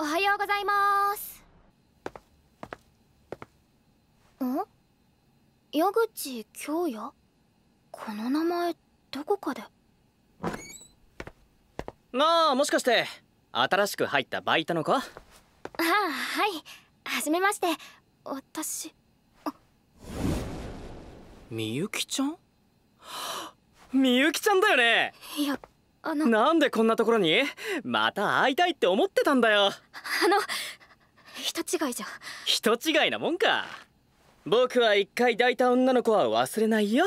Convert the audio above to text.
おはようございますん矢口京也この名前どこかでああもしかして新しく入ったバイトの子ああはいはじめまして私みゆきちゃんみゆきちゃんだよねいやあのなんでこんなところにまた会いたいって思ってたんだよあの人違いじゃ人違いなもんか僕は一回抱いた女の子は忘れないよ